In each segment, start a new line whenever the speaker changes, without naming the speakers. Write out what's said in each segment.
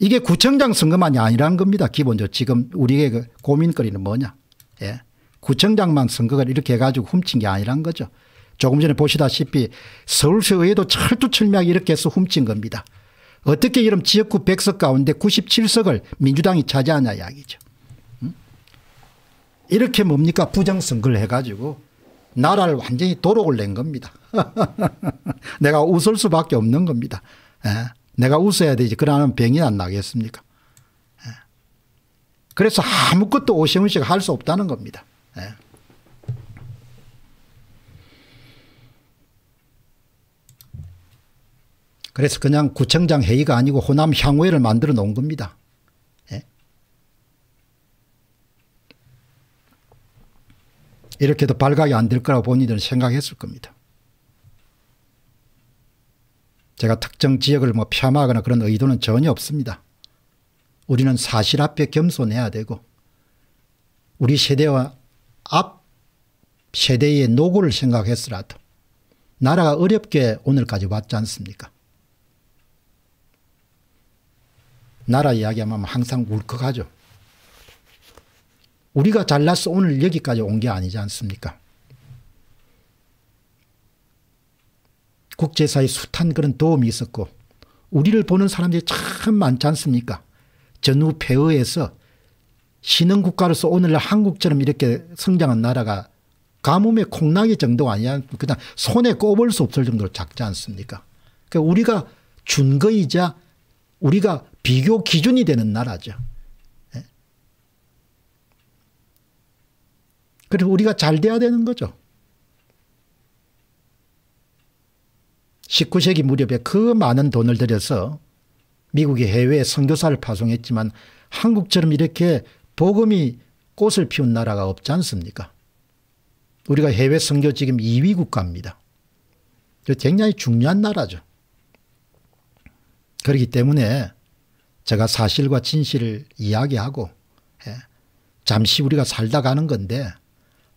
이게 구청장 선거만이 아니라는 겁니다. 기본적으로 지금 우리의 그 고민거리는 뭐냐. 예. 구청장만 선거를 이렇게 해가지고 훔친 게아니라는 거죠. 조금 전에 보시다시피 서울시의회도 철두철미하게 이렇게 해서 훔친 겁니다. 어떻게 이런 지역구 100석 가운데 97석을 민주당이 차지하냐 이야기죠. 음? 이렇게 뭡니까 부정선거를 해가지고 나라를 완전히 도록을 낸 겁니다. 내가 웃을 수밖에 없는 겁니다. 예. 내가 웃어야 되지. 그러면 병이 안 나겠습니까? 예. 그래서 아무것도 오세훈 씨가 할 수 없다는 겁니다. 예. 그래서 그냥 구청장 회의가 아니고 호남 향후회를 만들어 놓은 겁니다. 예? 이렇게도 발각이 안 될 거라고 본인들은 생각했을 겁니다. 제가 특정 지역을 뭐 폄하하거나 그런 의도는 전혀 없습니다. 우리는 사실 앞에 겸손해야 되고 우리 세대와 앞 세대의 노고를 생각했으라도 나라가 어렵게 오늘까지 왔지 않습니까? 나라 이야기하면 항상 울컥하죠. 우리가 잘나서 오늘 여기까지 온 게 아니지 않습니까? 국제사의 숱한 그런 도움이 있었고 우리를 보는 사람들이 참 많지 않습니까? 전후 폐허에서 신흥 국가로서 오늘날 한국처럼 이렇게 성장한 나라가 가뭄에 콩나기 정도가 아니야 그냥 손에 꼽을 수 없을 정도로 작지 않습니까? 그러니까 우리가 준거이자 우리가 비교 기준이 되는 나라죠. 예? 그래서 우리가 잘 돼야 되는 거죠. 19세기 무렵에 그 많은 돈을 들여서 미국의해외 선교사를 파송했지만 한국처럼 이렇게 복음이 꽃을 피운 나라가 없지 않습니까? 우리가 해외 선교 지금 2위 국가입니다. 굉장히 중요한 나라죠. 그렇기 때문에 제가 사실과 진실을 이야기하고 예, 잠시 우리가 살다 가는 건데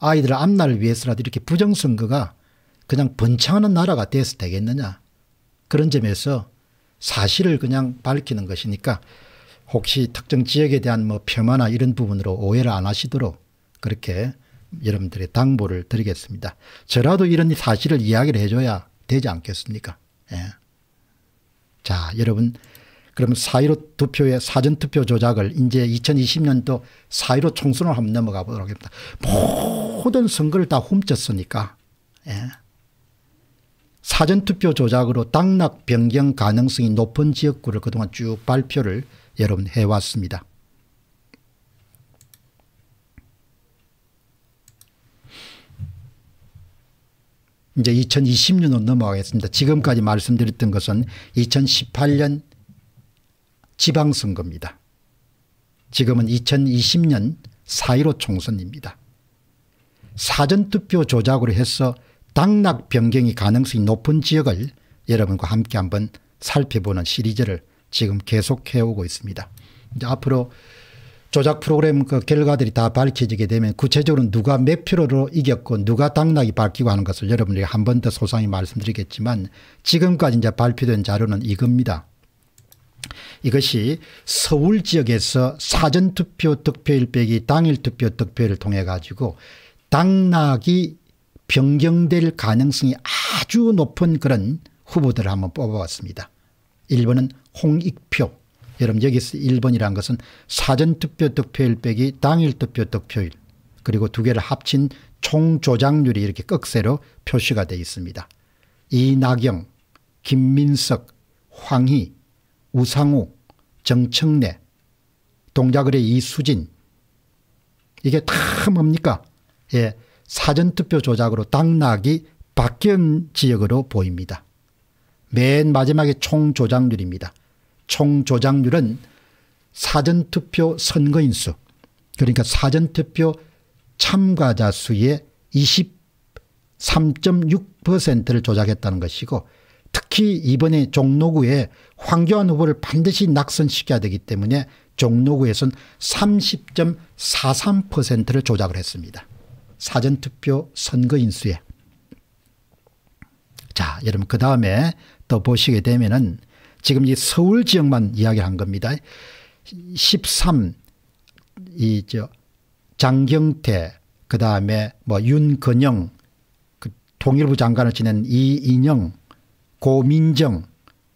아이들 앞날을 위해서라도 이렇게 부정선거가 그냥 번창하는 나라가 돼서 되겠느냐. 그런 점에서 사실을 그냥 밝히는 것이니까 혹시 특정 지역에 대한 뭐 폄하나 이런 부분으로 오해를 안 하시도록 그렇게 여러분들의 당부를 드리겠습니다. 저라도 이런 사실을 이야기를 해줘야 되지 않겠습니까? 예. 자, 여러분. 그럼 사1로 투표의 사전투표 조작을 이제 2020년도 사1로 총선을 한번 넘어가 보도록 하겠니다 모든 선거를 다 훔쳤으니까. 예. 사전투표 조작으로 당락 변경 가능성이 높은 지역구를 그동안 쭉 발표를 여러분 해왔습니다. 이제 2020년으로 넘어가겠습니다. 지금까지 말씀드렸던 것은 2018년 지방선거입니다. 지금은 2020년 4.15 총선입니다. 사전투표 조작으로 해서 당락 변경이 가능성이 높은 지역을 여러분과 함께 한번 살펴보는 시리즈를 지금 계속 해오고 있습니다. 이제 앞으로 조작 프로그램 그 결과들이 다 밝혀지게 되면 구체적으로 누가 몇 표로 이겼고 누가 당락이 바뀌고 하는 것을 여러분들이 한번 더 소상히 말씀드리겠지만 지금까지 이제 발표된 자료는 이겁니다. 이것이 서울 지역에서 사전투표 득표일 빼기 당일 투표 득표를 통해 가지고 당락이 변경될 가능성이 아주 높은 그런 후보들을 한번 뽑아봤습니다. 1번은 홍익표. 여러분 여기서 1번이라 것은 사전투표 득표일 빼기 당일투표 득표일 그리고 두 개를 합친 총조작률이 이렇게 꺽쇠로 표시가 되어 있습니다. 이낙영, 김민석, 황희, 우상우, 정청래, 동작을의 이수진 이게 다 뭡니까? 예, 사전투표 조작으로 당락이 바뀐 지역으로 보입니다. 맨 마지막에 총조작률입니다. 총조작률은 사전투표 선거인수 그러니까 사전투표 참가자 수의 23.6%를 조작했다는 것이고 특히 이번에 종로구에 황교안 후보를 반드시 낙선시켜야 되기 때문에 종로구에선 30.43%를 조작을 했습니다. 사전투표 선거인수에. 자, 여러분 그 다음에 또 보시게 되면은 지금 이 서울 지역만 이야기한 겁니다. 13, 이저 장경태, 그 다음에 뭐 윤건영, 그 통일부 장관을 지낸 이인영, 고민정,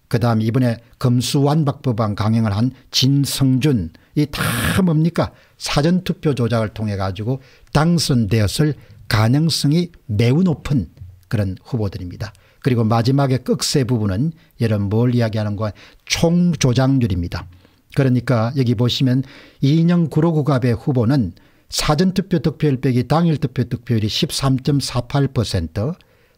그 다음에 이번에 검수완박법안 강행을 한 진성준, 이다 뭡니까 사전투표 조작을 통해 가지고 당선되었을 가능성이 매우 높은 그런 후보들입니다. 그리고 마지막에 끝세 부분은 여러분 뭘 이야기하는가 총조작률입니다. 그러니까 여기 보시면 이인영 구로구갑의 후보는 사전투표 득표율 빼기 당일 투표 득표율이 13.48%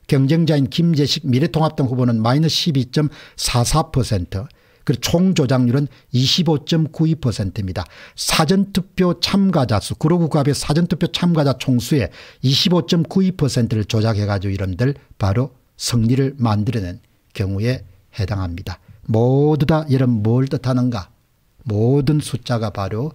경쟁자인 김재식 미래통합당 후보는 마이너스 12.44% 그리고 총조작률은 25.92%입니다. 사전투표 참가자 수 구로구갑의 사전투표 참가자 총수의 25.92%를 조작해가지고 이름들 바로 승리를 만들어낸 경우에 해당합니다. 모두 다 이런 뭘 뜻하는가 모든 숫자가 바로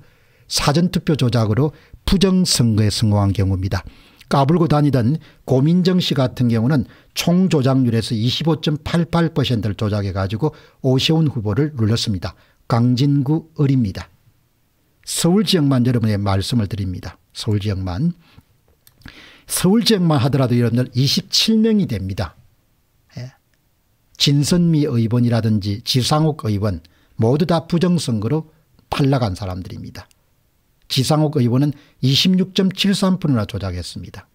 사전투표 조작으로 부정선거에 성공한 경우입니다. 까불고 다니던 고민정 씨 같은 경우는 총 조작률에서 25.88%를 조작해 가지고 오세훈 후보를 눌렀습니다. 강진구 을입니다. 서울 지역만 여러분의 말씀을 드립니다. 서울 지역만. 서울 지역만 하더라도 여러분들 27명이 됩니다. 예. 진선미 의원이라든지 지상욱 의원 모두 다 부정선거로 탈락한 사람들입니다. 지상욱 의원은 26.73%나 조작했습니다.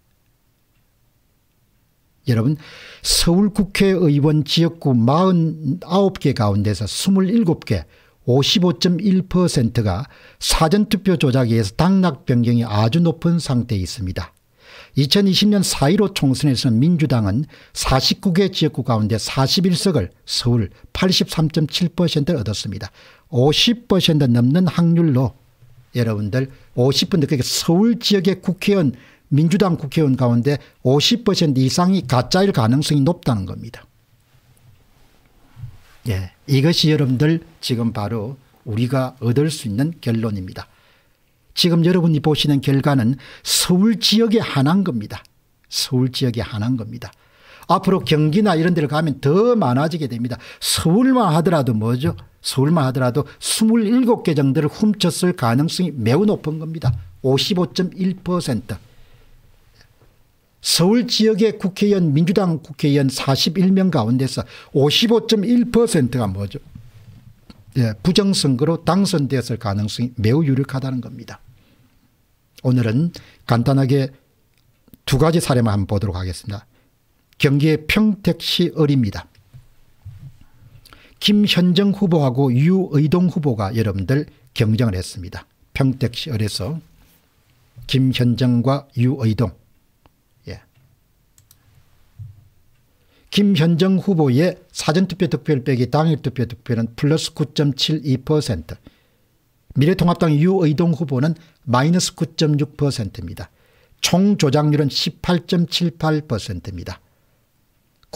여러분 서울국회의원 지역구 49개 가운데서 27개 55.1%가 사전투표 조작에 의해서 당락 변경이 아주 높은 상태에 있습니다. 2020년 4.15총선에서 민주당은 49개 지역구 가운데 41석을 서울 83.7%를 얻었습니다. 50% 넘는 확률로 여러분들 50분 늦게 그러니까 서울 지역의 국회의원 민주당 국회의원 가운데 50% 이상이 가짜일 가능성이 높다는 겁니다. 예, 이것이 여러분들 지금 바로 우리가 얻을 수 있는 결론입니다. 지금 여러분이 보시는 결과는 서울 지역의 하나 겁니다. 서울 지역의 하나 겁니다. 앞으로 경기나 이런 데를 가면 더 많아지게 됩니다. 서울만 하더라도 뭐죠? 서울만 하더라도 27개 정도를 훔쳤을 가능성이 매우 높은 겁니다. 55.1%. 서울 지역의 국회의원 민주당 국회의원 41명 가운데서 55.1%가 뭐죠? 예, 부정선거로 당선되었을 가능성이 매우 유력하다는 겁니다. 오늘은 간단하게 두 가지 사례만 한번 보도록 하겠습니다. 경기의 평택시 을입니다. 김현정 후보하고 유의동 후보가 여러분들 경쟁을 했습니다. 평택시 을에서 김현정과 유의동 예. 김현정 후보의 사전투표 득표율 빼기 당일투표 득표는 플러스 9.72% 미래통합당 유의동 후보는 마이너스 9.6%입니다. 총조작률은 18.78%입니다.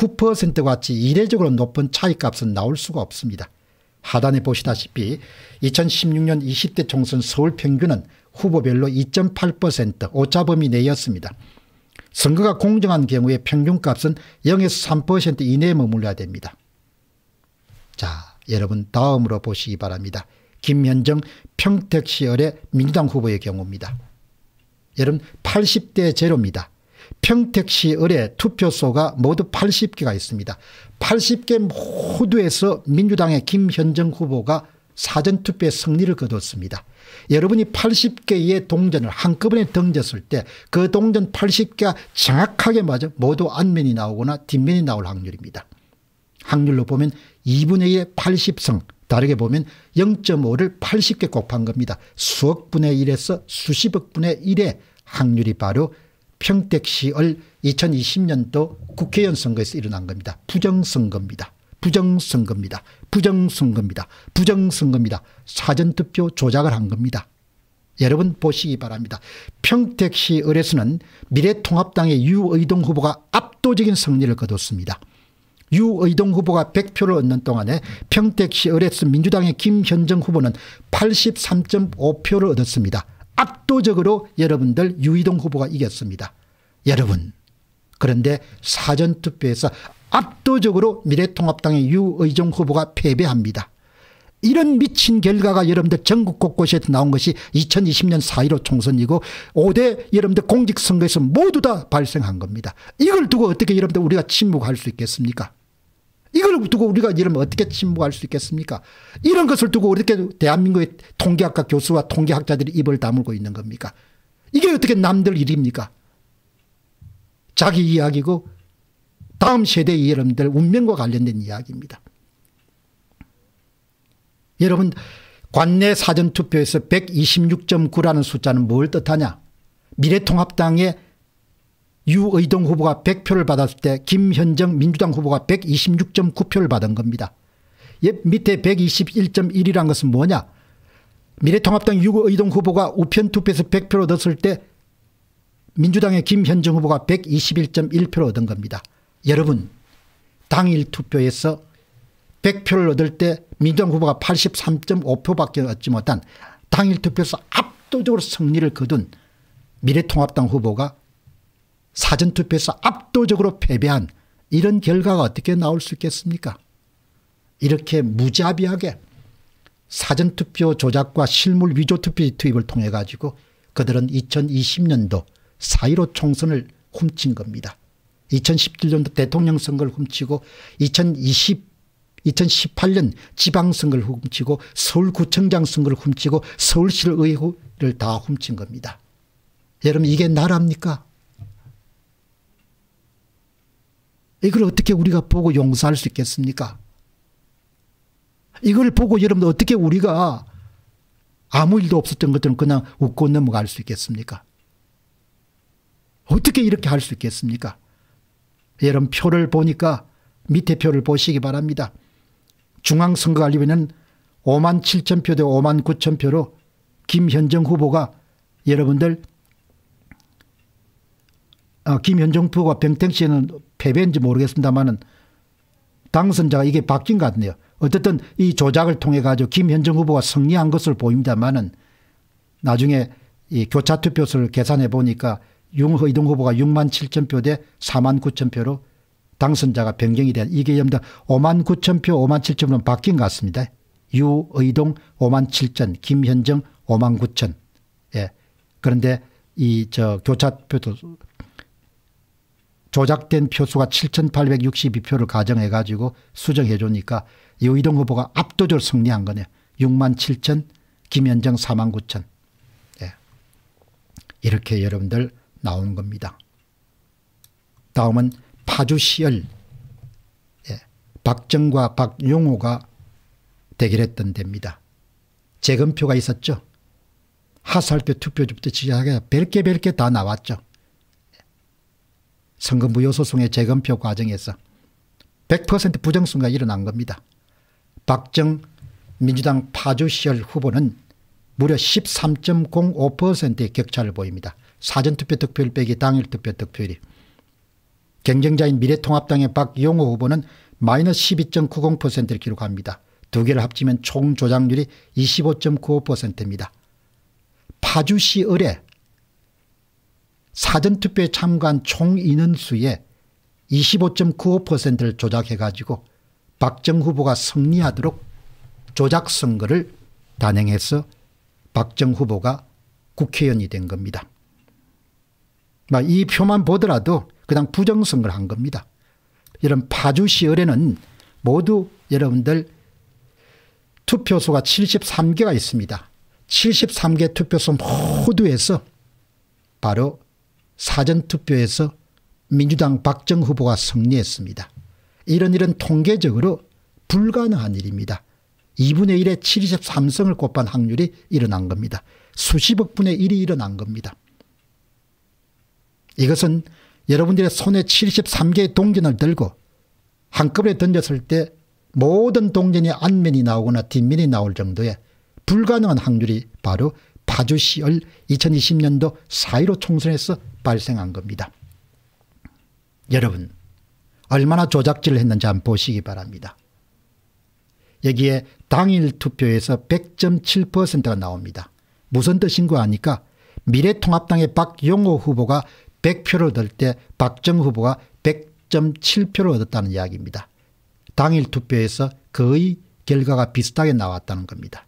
9%같이 와 이례적으로 높은 차이값은 나올 수가 없습니다. 하단에 보시다시피 2016년 20대 총선 서울 평균은 후보별로 2.8% 오차범위 내였습니다. 선거가 공정한 경우에 평균값은 0에서 3% 이내에 머물러야 됩니다. 자 여러분 다음으로 보시기 바랍니다. 김현정 평택시열의 민주당 후보의 경우입니다. 여러분 80대 제로입니다. 평택시 의뢰 투표소가 모두 80개가 있습니다. 80개 모두에서 민주당의 김현정 후보가 사전투표에 승리를 거뒀습니다. 여러분이 80개의 동전을 한꺼번에 던졌을 때 그 동전 80개가 정확하게 맞아 모두 안면이 나오거나 뒷면이 나올 확률입니다. 확률로 보면 2분의 1의 80승 다르게 보면 0.5를 80개 곱한 겁니다. 수억분의 1에서 수십억분의 1의 확률이 바로 평택시을 2020년도 국회의원 선거에서 일어난 겁니다. 부정선거입니다. 부정선거입니다. 부정선거입니다. 부정선거입니다. 사전투표 조작을 한 겁니다. 여러분 보시기 바랍니다. 평택시 을에서는 미래통합당의 유의동 후보가 압도적인 승리를 거뒀습니다. 유의동 후보가 100표를 얻는 동안에 평택시 의뢰서 민주당의 김현정 후보는 83.5표를 얻었습니다. 압도적으로 여러분들 유이동 후보가 이겼습니다. 여러분 그런데 사전투표에서 압도적으로 미래통합당의 유의종 후보가 패배합니다. 이런 미친 결과가 여러분들 전국 곳곳에서 나온 것이 2020년 4.15 총선이고 5대 여러분들 공직선거에서 모두 다 발생한 겁니다. 이걸 두고 어떻게 여러분들 우리가 침묵할 수 있겠습니까? 이걸 두고 우리가 이러면 어떻게 침묵할 수 있겠습니까? 이런 것을 두고 어떻게 대한민국의 통계학과 교수와 통계학자들이 입을 다물고 있는 겁니까? 이게 어떻게 남들 일입니까? 자기 이야기고 다음 세대 여러분들 운명과 관련된 이야기입니다. 여러분 관내 사전투표에서 126.9라는 숫자는 뭘 뜻하냐? 미래통합당의 유의동 후보가 100표를 받았을 때 김현정 민주당 후보가 126.9표를 받은 겁니다. 옆 밑에 121.1이란 것은 뭐냐 미래통합당 유의동 후보가 우편투표에서 100표를 얻었을 때 민주당의 김현정 후보가 121.1표를 얻은 겁니다. 여러분 당일 투표에서 100표를 얻을 때 민주당 후보가 83.5표밖에 얻지 못한 당일 투표에서 압도적으로 승리를 거둔 미래통합당 후보가 사전투표에서 압도적으로 패배한 이런 결과가 어떻게 나올 수 있겠습니까? 이렇게 무자비하게 사전투표 조작과 실물 위조투표 투입을 통해 가지고 그들은 2020년도 4.15 총선을 훔친 겁니다. 2017년도 대통령 선거를 훔치고 2020, 2018년 지방선거를 훔치고 서울구청장 선거를 훔치고 서울시의회를 다 훔친 겁니다. 여러분 이게 나라입니까? 이걸 어떻게 우리가 보고 용서할 수 있겠습니까? 이걸 보고 여러분들 어떻게 우리가 아무 일도 없었던 것들은 그냥 웃고 넘어갈 수 있겠습니까? 어떻게 이렇게 할 수 있겠습니까? 여러분 표를 보니까 밑에 표를 보시기 바랍니다. 중앙선거관리위는 5만 7천 표 대 5만 9천 표로 김현정 후보가 여러분들 아, 김현정 후보가 병택 씨는 패배인지 모르겠습니다만은 당선자가 이게 바뀐 것 같네요. 어쨌든 이 조작을 통해 가지고 김현정 후보가 승리한 것을 보입니다만은 나중에 이 교차 투표수를 계산해 보니까 융허이동 후보가 6만 7천 표 대 4만 9천 표로 당선자가 변경이 된 이게 엽니다. 5만 9천 표 5만 7천 표는 바뀐 것 같습니다. 유의동 5만 7천 김현정 5만 9천 예. 그런데 이 저 교차표도 투 조작된 표수가 7,862표를 가정해 가지고 수정해 주니까 여의동 후보가 압도적으로 승리한 거네요. 6만 7천, 김현정 4만 9천. 예. 이렇게 여러분들 나오는 겁니다. 다음은 파주시열. 예. 박정과 박용호가 대결했던 데입니다. 재검표가 있었죠. 하살표 투표부터 시작해 별게 별게 다 나왔죠. 선거무효소송의 재검표 과정에서 100% 부정선거가 일어난 겁니다. 박정 민주당 파주시열 후보는 무려 13.05%의 격차를 보입니다. 사전투표 득표율 빼기 당일 투표 득표율이. 경쟁자인 미래통합당의 박용호 후보는 마이너스 12.90%를 기록합니다. 두 개를 합치면 총 조작률이 25.95%입니다. 파주시 의뢰 사전투표에 참가한 총 인원수의 25.95%를 조작해 가지고 박정 후보가 승리하도록 조작 선거를 단행해서 박정 후보가 국회의원이 된 겁니다. 이 표만 보더라도 그냥 부정선거를 한 겁니다. 이런 파주시 의뢰는 모두 여러분들 투표소가 73개가 있습니다. 73개 투표소 모두에서 바로 사전투표에서 민주당 박정 후보가 승리했습니다. 이런 일은 통계적으로 불가능한 일입니다. 2분의 1에 73성을 곱한 확률이 일어난 겁니다. 수십억 분의 1이 일어난 겁니다. 이것은 여러분들의 손에 73개의 동전을 들고 한꺼번에 던졌을 때 모든 동전이 안면이 나오거나 뒷면이 나올 정도의 불가능한 확률이 바로 파주시을 2020년도 4.15 총선에서 발생한 겁니다. 여러분 얼마나 조작질을 했는지 한번 보시기 바랍니다. 여기에 당일 투표에서 100.7%가 나옵니다. 무슨 뜻인가 하니까 미래통합당의 박용호 후보가 100표를 얻을 때 박정 후보가 100.7표를 얻었다는 이야기입니다. 당일 투표에서 거의 결과가 비슷하게 나왔다는 겁니다.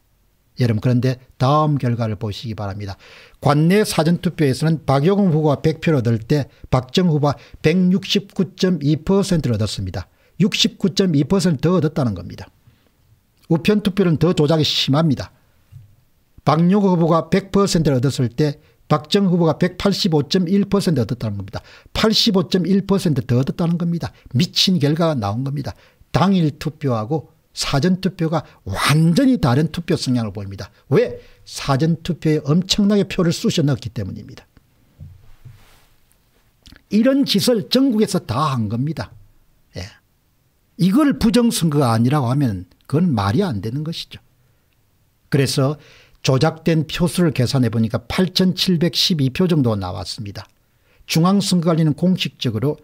여러분 그런데 다음 결과를 보시기 바랍니다. 관내 사전투표에서는 박영훈 후보가 100표를 얻을 때 박정 후보가 169.2%를 얻었습니다. 69.2%더 얻었다는 겁니다. 우편 투표는 더 조작이 심합니다. 박용호 후보가 100%를 얻었을 때 박정 후보가 185.1% 얻었다는 겁니다. 85.1%더 얻었다는 겁니다. 미친 결과가 나온 겁니다. 당일 투표하고 사전투표가 완전히 다른 투표 성향을 보입니다. 왜? 사전투표에 엄청나게 표를 쑤셔 넣기 때문입니다. 이런 짓을 전국에서 다 한 겁니다. 예. 이걸 부정선거가 아니라고 하면 그건 말이 안 되는 것이죠. 그래서 조작된 표수를 계산해 보니까 8,712표 정도 나왔습니다. 중앙선거관리는 공식적으로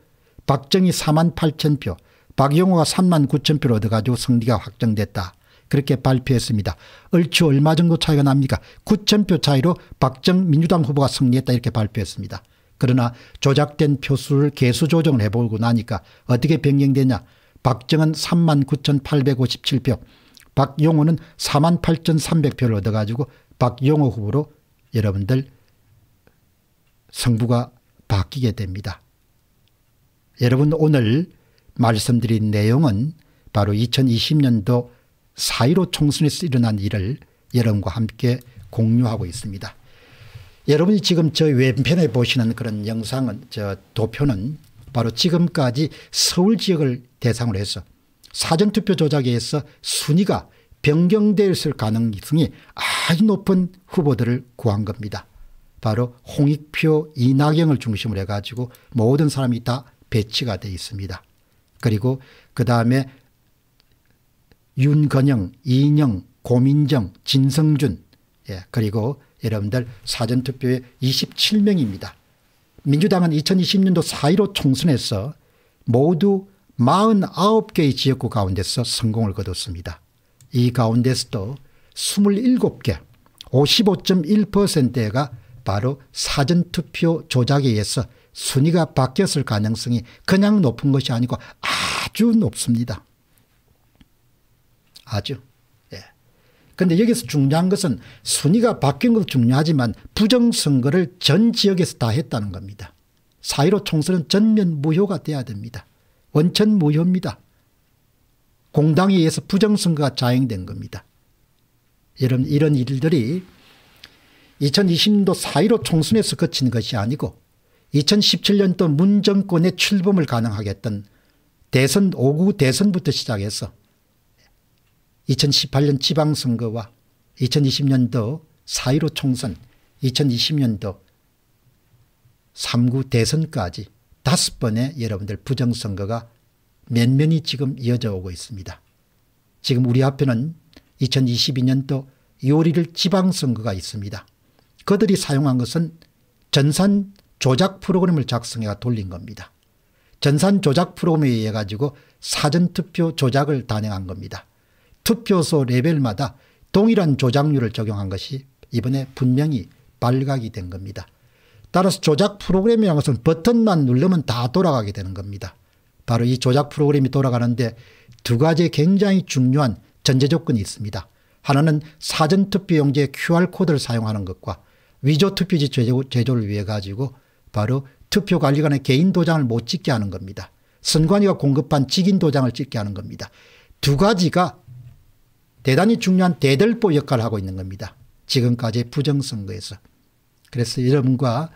박정희 4만 8천 표, 박영호가 3만 9천 표를 얻어가지고 승리가 확정됐다. 그렇게 발표했습니다. 얼추 얼마 정도 차이가 납니까 9천 표 차이로 박정 민주당 후보가 승리했다 이렇게 발표했습니다. 그러나 조작된 표수를 개수 조정을 해보고 나니까 어떻게 변경되냐 박정은 3만 9,857표 박용호는 4만 8,300표를 얻어가지고 박용호 후보로 여러분들 성부가 바뀌게 됩니다. 여러분 오늘 말씀드린 내용은 바로 2020년도 4.15 총선에서 일어난 일을 여러분과 함께 공유하고 있습니다. 여러분이 지금 저 왼편에 보시는 그런 영상은 저 도표는 바로 지금까지 서울 지역을 대상으로 해서 사전투표 조작에 의해서 순위가 변경되 가능성이 아주 높은 후보들을 구한 겁니다. 바로 홍익표 이낙연을 중심으로 해가지고 모든 사람이 다 배치가 되어 있습니다. 그리고 그 다음에 윤건영, 이인영, 고민정, 진성준 예, 그리고 여러분들 사전투표에 27명입니다. 민주당은 2020년도 4.15 총선에서 모두 49개의 지역구 가운데서 성공을 거뒀습니다. 이 가운데서도 27개 55.1%가 바로 사전투표 조작에 의해서 순위가 바뀌었을 가능성이 그냥 높은 것이 아니고 아주 높습니다. 아주. 예. 근데 여기서 중요한 것은 순위가 바뀐 것도 중요하지만 부정선거를 전 지역에서 다 했다는 겁니다. 4.15 총선은 전면 무효가 돼야 됩니다. 원천 무효입니다. 공당에 의해서 부정선거가 자행된 겁니다. 여러분 이런 일들이 2020년도 4.15 총선에서 거친 것이 아니고 2017년도 문정권의 출범을 가능하게 했던 대선 5구 대선부터 시작해서 2018년 지방선거와 2020년도 4.15 총선 2020년도 3구 대선까지 다섯 번의 여러분들 부정선거가 면면이 지금 이어져 오고 있습니다. 지금 우리 앞에는 2022년도 2월 1일 지방선거가 있습니다. 그들이 사용한 것은 전산 조작 프로그램을 작성해 돌린 겁니다. 전산 조작 프로그램에 의해 가지고 사전투표 조작을 단행한 겁니다. 투표소 레벨마다 동일한 조작률을 적용한 것이 이번에 분명히 발각이 된 겁니다. 따라서 조작 프로그램이라는 것은 버튼만 누르면 다 돌아가게 되는 겁니다. 바로 이 조작 프로그램이 돌아가는데 두 가지 굉장히 중요한 전제 조건이 있습니다. 하나는 사전투표용지의 QR코드를 사용하는 것과 위조투표지 제조, 제조를 위해 가지고 바로 투표관리관의 개인 도장을 못 찍게 하는 겁니다. 선관위가 공급한 직인 도장을 찍게 하는 겁니다. 두 가지가 대단히 중요한 대들보 역할을 하고 있는 겁니다. 지금까지 부정선거에서. 그래서 여러분과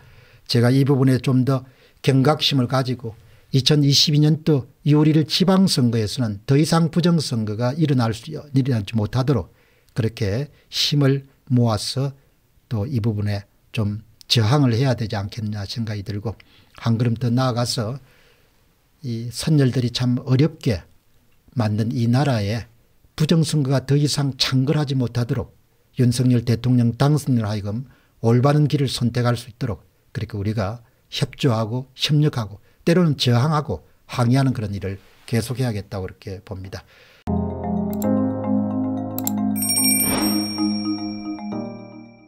제가 이 부분에 좀 더 경각심을 가지고 2022년도 2월 1일 지방선거에서는 더 이상 부정선거가 일어날 수, 일어나지 못하도록 그렇게 힘을 모아서 또 이 부분에 좀 저항을 해야 되지 않겠느냐 생각이 들고 한 걸음 더 나아가서 이 선열들이 참 어렵게 만든 이 나라에 부정선거가 더 이상 창궐하지 못하도록 윤석열 대통령 당선을 하여금 올바른 길을 선택할 수 있도록 그렇게 우리가 협조하고 협력하고 때로는 저항하고 항의하는 그런 일을 계속해야겠다고 그렇게 봅니다.